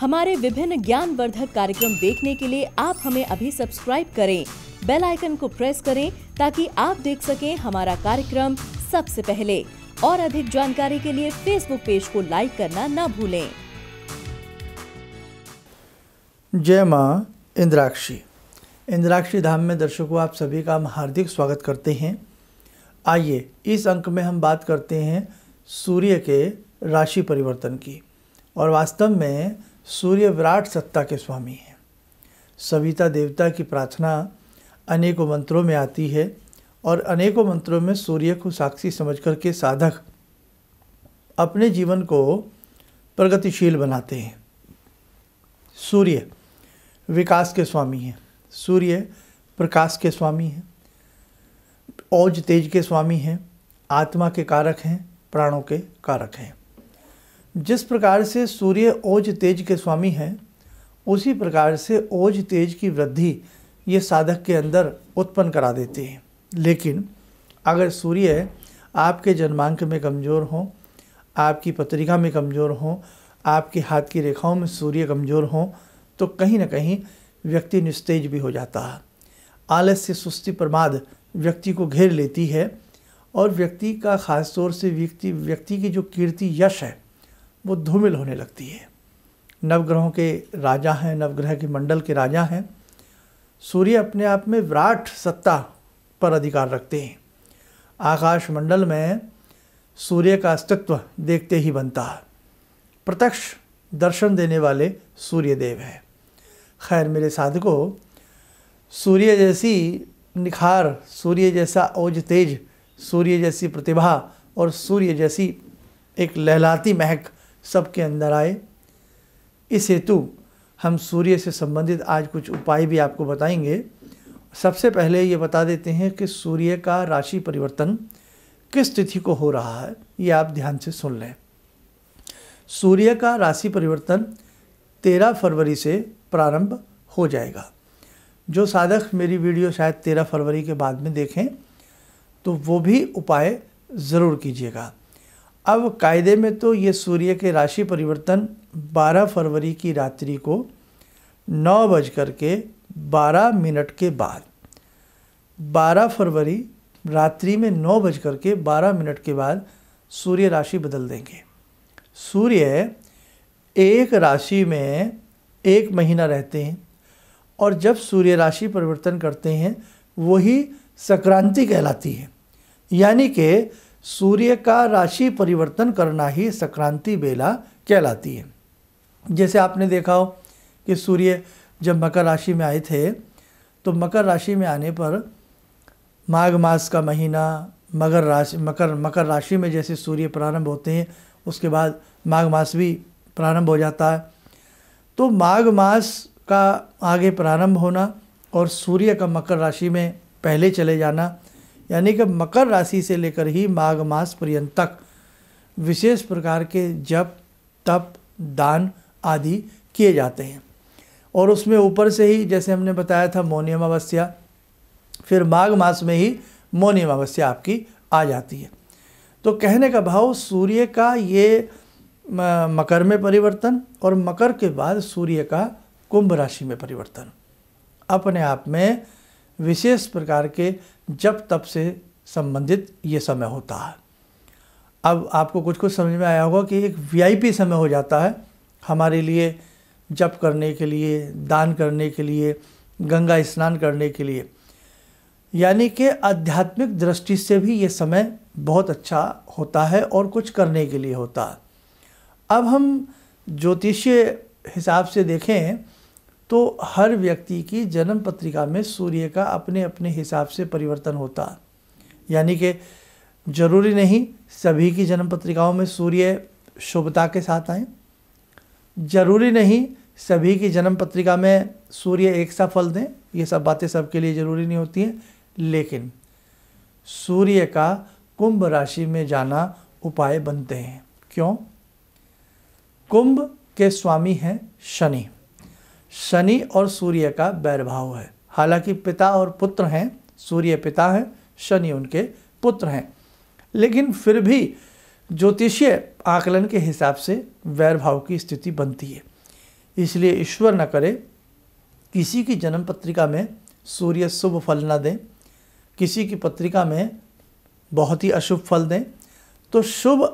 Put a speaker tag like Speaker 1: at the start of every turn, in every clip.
Speaker 1: हमारे विभिन्न ज्ञानवर्धक कार्यक्रम देखने के लिए आप हमें अभी सब्सक्राइब करें बेल आइकन को प्रेस करें ताकि आप देख सकें हमारा कार्यक्रम सबसे पहले और अधिक जानकारी के लिए फेसबुक पेज को लाइक करना न भूलें जय माँ इंद्राक्षी इंद्राक्षी धाम में दर्शकों आप सभी का हम हार्दिक स्वागत करते हैं आइए इस अंक में हम बात करते हैं सूर्य के राशि परिवर्तन की और वास्तव में सूर्य विराट सत्ता के स्वामी हैं सविता देवता की प्रार्थना अनेकों मंत्रों में आती है और अनेकों मंत्रों में सूर्य को साक्षी समझ कर के साधक अपने जीवन को प्रगतिशील बनाते हैं सूर्य विकास के स्वामी हैं सूर्य प्रकाश के स्वामी हैं औज तेज के स्वामी हैं आत्मा के कारक हैं प्राणों के कारक हैं जिस प्रकार से सूर्य ओज तेज के स्वामी हैं उसी प्रकार से ओज तेज की वृद्धि ये साधक के अंदर उत्पन्न करा देती है लेकिन अगर सूर्य आपके जन्मांक में कमज़ोर हों आपकी पत्रिका में कमज़ोर हों आपके हाथ की रेखाओं में सूर्य कमज़ोर हों तो कहीं ना कहीं व्यक्ति निस्तेज भी हो जाता है आलस्य सुस्ती प्रमाद व्यक्ति को घेर लेती है और व्यक्ति का ख़ास तौर से व्यक्ति व्यक्ति की जो कीर्ति यश है वो धूमिल होने लगती है नवग्रहों के राजा हैं नवग्रह के मंडल के राजा हैं सूर्य अपने आप में विराट सत्ता पर अधिकार रखते हैं आकाश मंडल में सूर्य का अस्तित्व देखते ही बनता है प्रत्यक्ष दर्शन देने वाले सूर्य देव हैं खैर मेरे साधकों सूर्य जैसी निखार सूर्य जैसा ओज तेज सूर्य जैसी प्रतिभा और सूर्य जैसी एक लहलाती महक सबके अंदर आए इस हेतु हम सूर्य से संबंधित आज कुछ उपाय भी आपको बताएंगे सबसे पहले ये बता देते हैं कि सूर्य का राशि परिवर्तन किस तिथि को हो रहा है ये आप ध्यान से सुन लें सूर्य का राशि परिवर्तन 13 फरवरी से प्रारंभ हो जाएगा जो साधक मेरी वीडियो शायद 13 फरवरी के बाद में देखें तो वो भी उपाय ज़रूर कीजिएगा अब कायदे में तो ये सूर्य के राशि परिवर्तन 12 फरवरी की रात्रि को नौ बज कर के बारह मिनट के बाद 12 फरवरी रात्रि में नौ बज कर के बारह मिनट के बाद सूर्य राशि बदल देंगे सूर्य एक राशि में एक महीना रहते हैं और जब सूर्य राशि परिवर्तन करते हैं वही संक्रांति कहलाती है यानी कि सूर्य का राशि परिवर्तन करना ही संक्रांति बेला कहलाती है जैसे आपने देखा हो कि सूर्य जब मकर राशि में आए थे तो मकर राशि में आने पर माघ मास का महीना मगर राशि मकर मकर राशि में जैसे सूर्य प्रारंभ होते हैं उसके बाद माघ मास भी प्रारंभ हो जाता है तो माघ मास का आगे प्रारंभ होना और सूर्य का मकर राशि में पहले चले जाना यानी कि मकर राशि से लेकर ही माघ मास पर्यंत तक विशेष प्रकार के जप तप दान आदि किए जाते हैं और उसमें ऊपर से ही जैसे हमने बताया था मौनी अमावस्या फिर माघ मास में ही मौनी अमावस्या आपकी आ जाती है तो कहने का भाव सूर्य का ये मकर में परिवर्तन और मकर के बाद सूर्य का कुंभ राशि में परिवर्तन अपने आप में विशेष प्रकार के जप तप से संबंधित ये समय होता है अब आपको कुछ कुछ समझ में आया होगा कि एक वीआईपी समय हो जाता है हमारे लिए जप करने के लिए दान करने के लिए गंगा स्नान करने के लिए यानी कि आध्यात्मिक दृष्टि से भी ये समय बहुत अच्छा होता है और कुछ करने के लिए होता है अब हम ज्योतिषीय हिसाब से देखें तो हर व्यक्ति की जन्म पत्रिका में सूर्य का अपने अपने हिसाब से परिवर्तन होता यानी कि जरूरी नहीं सभी की जन्म पत्रिकाओं में सूर्य शुभता के साथ आए जरूरी नहीं सभी की जन्म पत्रिका में सूर्य एक सा फल दें ये सब बातें सबके लिए ज़रूरी नहीं होती हैं लेकिन सूर्य का कुंभ राशि में जाना उपाय बनते हैं क्यों कुंभ के स्वामी हैं शनि शनि और सूर्य का वैरभाव है हालांकि पिता और पुत्र हैं सूर्य पिता हैं शनि उनके पुत्र हैं लेकिन फिर भी ज्योतिषीय आकलन के हिसाब से वैरभाव की स्थिति बनती है इसलिए ईश्वर न करे किसी की जन्म पत्रिका में सूर्य शुभ फल न दें किसी की पत्रिका में बहुत ही अशुभ फल दें तो शुभ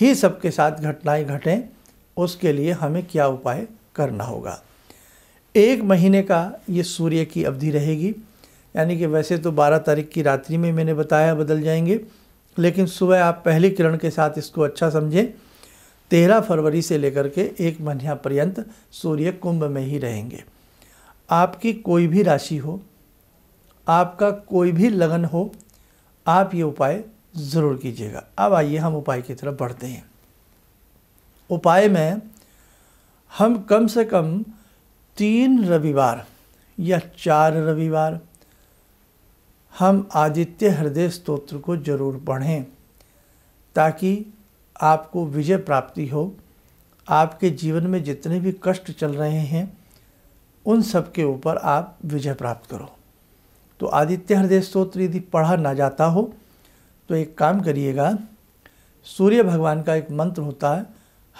Speaker 1: ही सबके साथ घटनाएं घटें उसके लिए हमें क्या उपाय करना होगा एक महीने का ये सूर्य की अवधि रहेगी यानी कि वैसे तो 12 तारीख की रात्रि में मैंने बताया बदल जाएंगे लेकिन सुबह आप पहली किरण के साथ इसको अच्छा समझें तेरह फरवरी से लेकर के एक महीना पर्यंत सूर्य कुंभ में ही रहेंगे आपकी कोई भी राशि हो आपका कोई भी लगन हो आप ये उपाय ज़रूर कीजिएगा अब आइए हम उपाय की तरफ बढ़ते हैं उपाय में हम कम से कम तीन रविवार या चार रविवार हम आदित्य हृदय स्तोत्र को जरूर पढ़ें ताकि आपको विजय प्राप्ति हो आपके जीवन में जितने भी कष्ट चल रहे हैं उन सब के ऊपर आप विजय प्राप्त करो तो आदित्य हृदय स्त्रोत्र यदि पढ़ा ना जाता हो तो एक काम करिएगा सूर्य भगवान का एक मंत्र होता है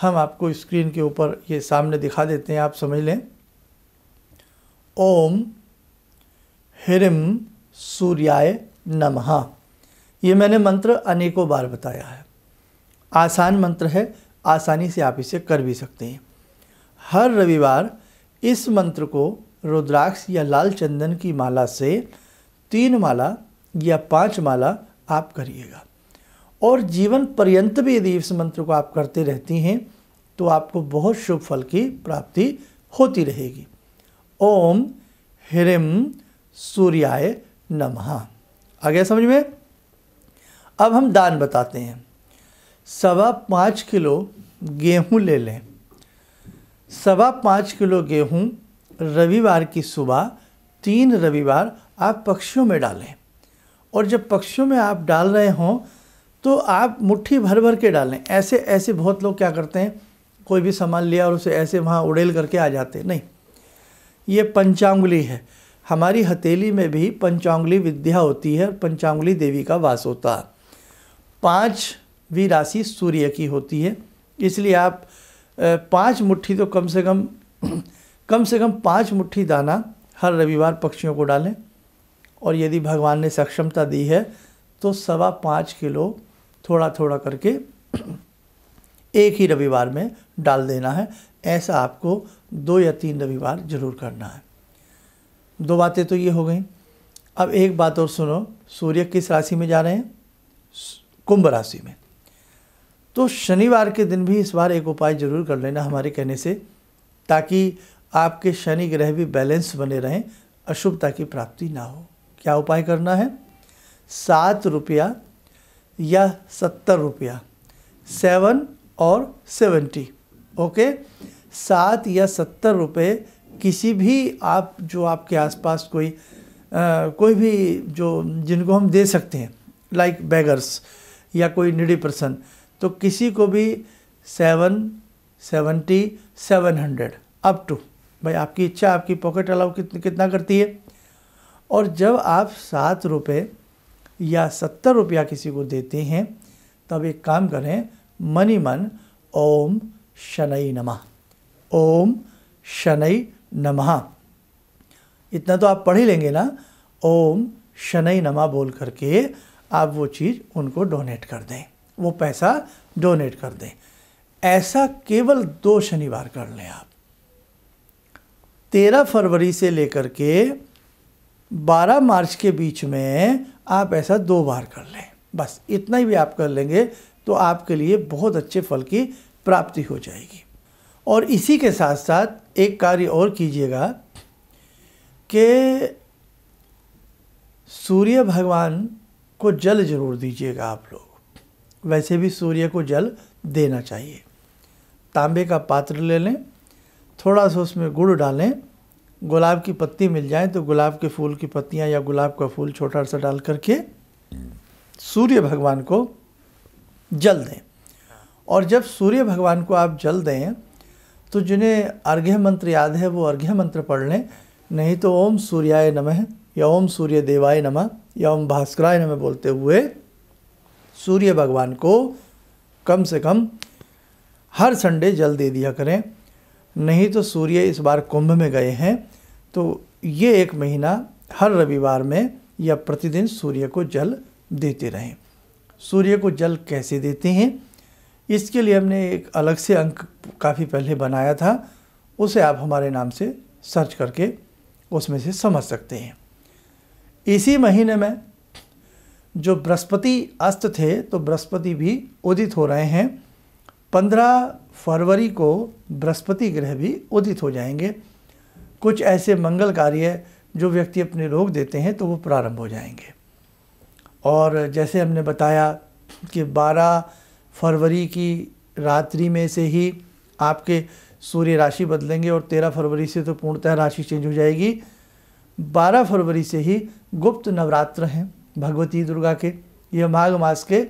Speaker 1: हम आपको स्क्रीन के ऊपर ये सामने दिखा देते हैं आप समझ लें ओम ह्रीम सूर्याय नमः ये मैंने मंत्र अनेकों बार बताया है आसान मंत्र है आसानी से आप इसे कर भी सकते हैं हर रविवार इस मंत्र को रुद्राक्ष या लाल चंदन की माला से तीन माला या पांच माला आप करिएगा और जीवन पर्यंत भी यदि इस मंत्र को आप करते रहती हैं तो आपको बहुत शुभ फल की प्राप्ति होती रहेगी ओम ह्रीम सूर्याय नमः आ गया समझ में अब हम दान बताते हैं सवा पाँच किलो गेहूं ले लें सवा पाँच किलो गेहूं रविवार की सुबह तीन रविवार आप पक्षियों में डालें और जब पक्षियों में आप डाल रहे हों तो आप मुट्ठी भर भर के डालें ऐसे ऐसे बहुत लोग क्या करते हैं कोई भी सामान लिया और उसे ऐसे वहाँ उड़ेल करके आ जाते नहीं ये पंचांगुली है हमारी हथेली में भी पंचांगुली विद्या होती है और पंचांगुली देवी का वास होता है पाँचवीं राशि सूर्य की होती है इसलिए आप पाँच मुट्ठी तो कम से कम कम से कम पाँच मुट्ठी दाना हर रविवार पक्षियों को डालें और यदि भगवान ने सक्षमता दी है तो सवा पाँच किलो थोड़ा थोड़ा करके एक ही रविवार में डाल देना है ऐसा आपको दो या तीन रविवार जरूर करना है दो बातें तो ये हो गई अब एक बात और सुनो सूर्य किस राशि में जा रहे हैं कुंभ राशि में तो शनिवार के दिन भी इस बार एक उपाय जरूर कर लेना हमारे कहने से ताकि आपके शनि ग्रह भी बैलेंस बने रहें अशुभता की प्राप्ति ना हो क्या उपाय करना है सात रुपया या सत्तर रुपया सेवन और सेवेंटी ओके सात या सत्तर रुपये किसी भी आप जो आपके आसपास कोई आ, कोई भी जो जिनको हम दे सकते हैं लाइक like बैगर्स या कोई निडी पर्सन तो किसी को भी seven seventy seven hundred up to भाई आपकी इच्छा आपकी पॉकेट अलाउ कित, कितना करती है और जब आप सात रुपये या सत्तर रुपया किसी को देते हैं तब एक काम करें मनी मन ओम शनई नमः ओम शनई नमः इतना तो आप पढ़ ही लेंगे ना ओम शनई नमा बोल करके आप वो चीज़ उनको डोनेट कर दें वो पैसा डोनेट कर दें ऐसा केवल दो शनिवार कर लें आप तेरह फरवरी से लेकर के बारह मार्च के बीच में आप ऐसा दो बार कर लें बस इतना ही भी आप कर लेंगे तो आपके लिए बहुत अच्छे फल की प्राप्ति हो जाएगी और इसी के साथ साथ एक कार्य और कीजिएगा कि सूर्य भगवान को जल जरूर दीजिएगा आप लोग वैसे भी सूर्य को जल देना चाहिए तांबे का पात्र ले लें थोड़ा सा उसमें गुड़ डालें गुलाब की पत्ती मिल जाए तो गुलाब के फूल की पत्तियां या गुलाब का फूल छोटा सा डाल करके सूर्य भगवान को जल दें और जब सूर्य भगवान को आप जल दें तो जिन्हें अर्घ्य मंत्र याद है वो अर्घ्य मंत्र पढ़ लें नहीं तो ओम सूर्याय नमः या ओम सूर्य देवाय नमः या ओम भास्कराय नमः बोलते हुए सूर्य भगवान को कम से कम हर संडे जल दे दिया करें नहीं तो सूर्य इस बार कुंभ में गए हैं तो ये एक महीना हर रविवार में या प्रतिदिन सूर्य को जल देते रहें सूर्य को जल कैसे देते हैं इसके लिए हमने एक अलग से अंक काफ़ी पहले बनाया था उसे आप हमारे नाम से सर्च करके उसमें से समझ सकते हैं इसी महीने में जो बृहस्पति अस्त थे तो बृहस्पति भी उदित हो रहे हैं पंद्रह फरवरी को बृहस्पति ग्रह भी उदित हो जाएंगे कुछ ऐसे मंगल कार्य जो व्यक्ति अपने रोग देते हैं तो वो प्रारंभ हो जाएंगे और जैसे हमने बताया कि बारह फरवरी की रात्रि में से ही आपके सूर्य राशि बदलेंगे और तेरह फरवरी से तो पूर्णतः राशि चेंज हो जाएगी बारह फरवरी से ही गुप्त नवरात्र हैं भगवती दुर्गा के यह माघ मास के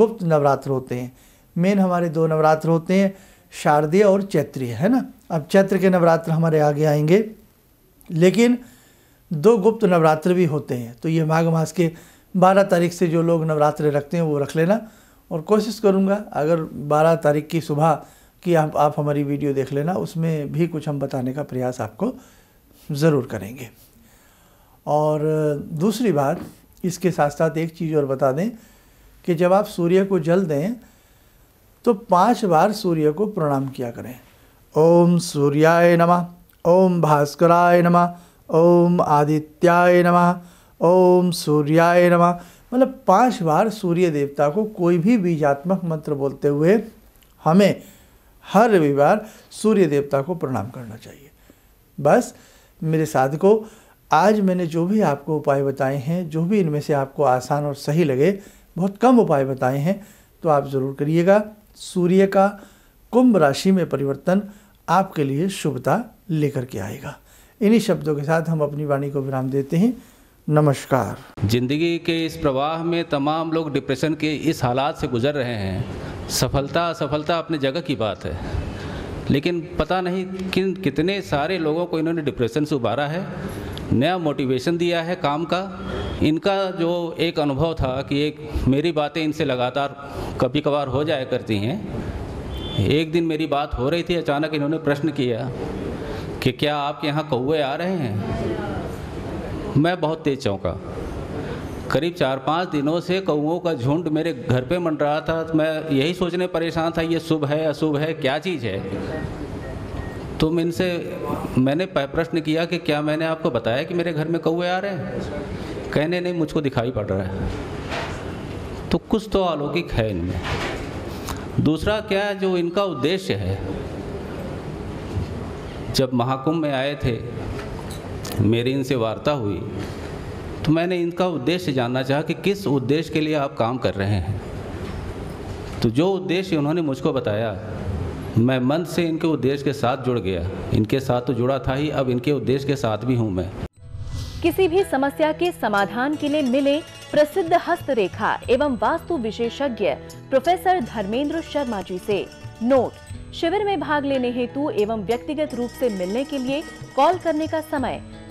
Speaker 1: गुप्त नवरात्र होते हैं मेन हमारे दो नवरात्र होते हैं शारदीय और चैत्रीय है ना अब चैत्र के नवरात्र हमारे आगे आएंगे लेकिन दो गुप्त नवरात्र भी होते हैं तो ये माघ मास के बारह तारीख से जो लोग नवरात्र रखते हैं वो रख लेना और कोशिश करूँगा अगर 12 तारीख की सुबह की आप, आप हमारी वीडियो देख लेना उसमें भी कुछ हम बताने का प्रयास आपको ज़रूर करेंगे और दूसरी बात इसके साथ साथ एक चीज़ और बता दें कि जब आप सूर्य को जल दें तो पांच बार सूर्य को प्रणाम किया करें ओम सूर्याय नमः ओम भास्कराय नमः ओम आदित्याय नमः ओम सूर्याय नमः मतलब पांच बार सूर्य देवता को कोई भी बीजात्मक मंत्र बोलते हुए हमें हर रविवार सूर्य देवता को प्रणाम करना चाहिए बस मेरे साधकों आज मैंने जो भी आपको उपाय बताए हैं जो भी इनमें से आपको आसान और सही लगे बहुत कम उपाय बताए हैं तो आप ज़रूर करिएगा सूर्य का कुंभ राशि में परिवर्तन आपके लिए शुभता लेकर के आएगा इन्हीं शब्दों के साथ हम अपनी वाणी को विराम देते हैं नमस्कार
Speaker 2: जिंदगी के इस प्रवाह में तमाम लोग डिप्रेशन के इस हालात से गुजर रहे हैं सफलता असफलता अपने जगह की बात है लेकिन पता नहीं किन कितने सारे लोगों को इन्होंने डिप्रेशन से उबारा है नया मोटिवेशन दिया है काम का इनका जो एक अनुभव था कि एक मेरी बातें इनसे लगातार कभी कभार हो जाया करती हैं एक दिन मेरी बात हो रही थी अचानक इन्होंने प्रश्न किया कि क्या आपके यहाँ कौए आ रहे हैं मैं बहुत तेज चौंका करीब चार पाँच दिनों से कौओं का झुंड मेरे घर पे मंड रहा था तो मैं यही सोचने परेशान था ये शुभ है अशुभ है क्या चीज़ है तो इनसे मैंने प्रश्न किया कि क्या मैंने आपको बताया कि मेरे घर में कौए आ रहे हैं कहने नहीं मुझको दिखाई पड़ रहा है तो कुछ तो अलौकिक है इनमें दूसरा क्या जो इनका उद्देश्य है जब महाकुंभ में आए थे मेरी इनसे वार्ता हुई तो मैंने इनका उद्देश्य जानना चाहा कि किस उद्देश्य के लिए आप काम कर रहे हैं तो जो उद्देश्य उन्होंने मुझको बताया मैं मन से इनके उद्देश्य के साथ जुड़ गया इनके साथ तो जुड़ा था ही अब इनके उद्देश्य के साथ भी हूँ मैं
Speaker 1: किसी भी समस्या के समाधान के लिए मिले प्रसिद्ध हस्तरेखा एवं वास्तु विशेषज्ञ प्रोफेसर धर्मेंद्र शर्मा जी से नोट शिविर में भाग लेने हेतु एवं व्यक्तिगत रूप से मिलने के लिए कॉल करने का समय